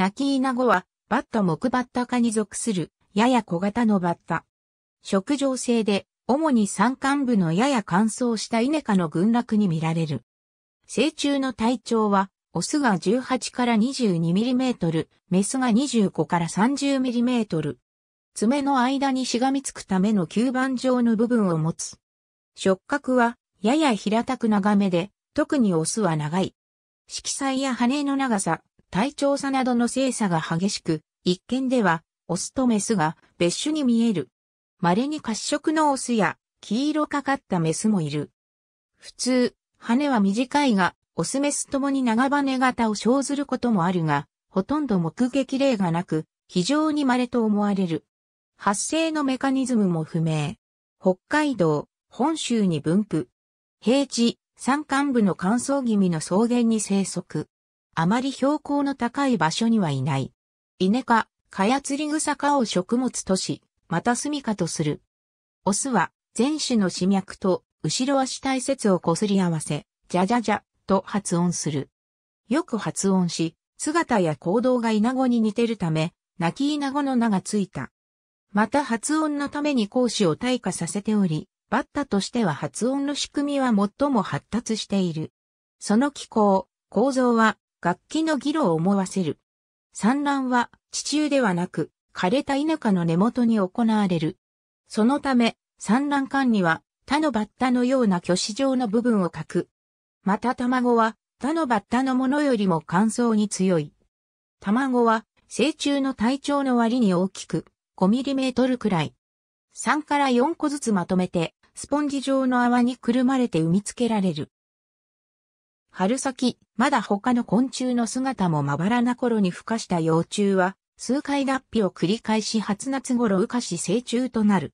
ナキ稲ナは、バッタ木バッタ科に属する、やや小型のバッタ。食上性で、主に山間部のやや乾燥した稲科の群落に見られる。成虫の体長は、オスが18から 22mm、メスが25から 30mm。爪の間にしがみつくための吸盤状の部分を持つ。触覚は、やや平たく長めで、特にオスは長い。色彩や羽の長さ、体調差などの精査が激しく、一見では、オスとメスが別種に見える。稀に褐色のオスや、黄色かかったメスもいる。普通、羽は短いが、オスメスともに長羽型を生ずることもあるが、ほとんど目撃例がなく、非常に稀と思われる。発生のメカニズムも不明。北海道、本州に分布。平地、山間部の乾燥気味の草原に生息。あまり標高の高い場所にはいない。イネ科、カヤツリグサ科を食物とし、また住みかとする。オスは、前種の死脈と、後ろ足体節をこすり合わせ、じゃじゃじゃ、と発音する。よく発音し、姿や行動がイナゴに似てるため、泣きイナゴの名がついた。また発音のために講師を退化させており、バッタとしては発音の仕組みは最も発達している。その機構、構造は楽器の議論を思わせる。産卵は地中ではなく、枯れた田舎の根元に行われる。そのため、産卵管には他のバッタのような虚子状の部分を書く。また卵は他のバッタのものよりも乾燥に強い。卵は成虫の体長の割に大きく5トルくらい。3から4個ずつまとめてスポンジ状の泡にくるまれて産みつけられる。春先、まだ他の昆虫の姿もまばらな頃に孵化した幼虫は、数回脱皮を繰り返し初夏頃羽化し成虫となる。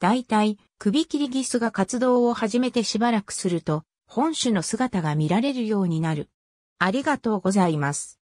大体、首切りギスが活動を始めてしばらくすると、本種の姿が見られるようになる。ありがとうございます。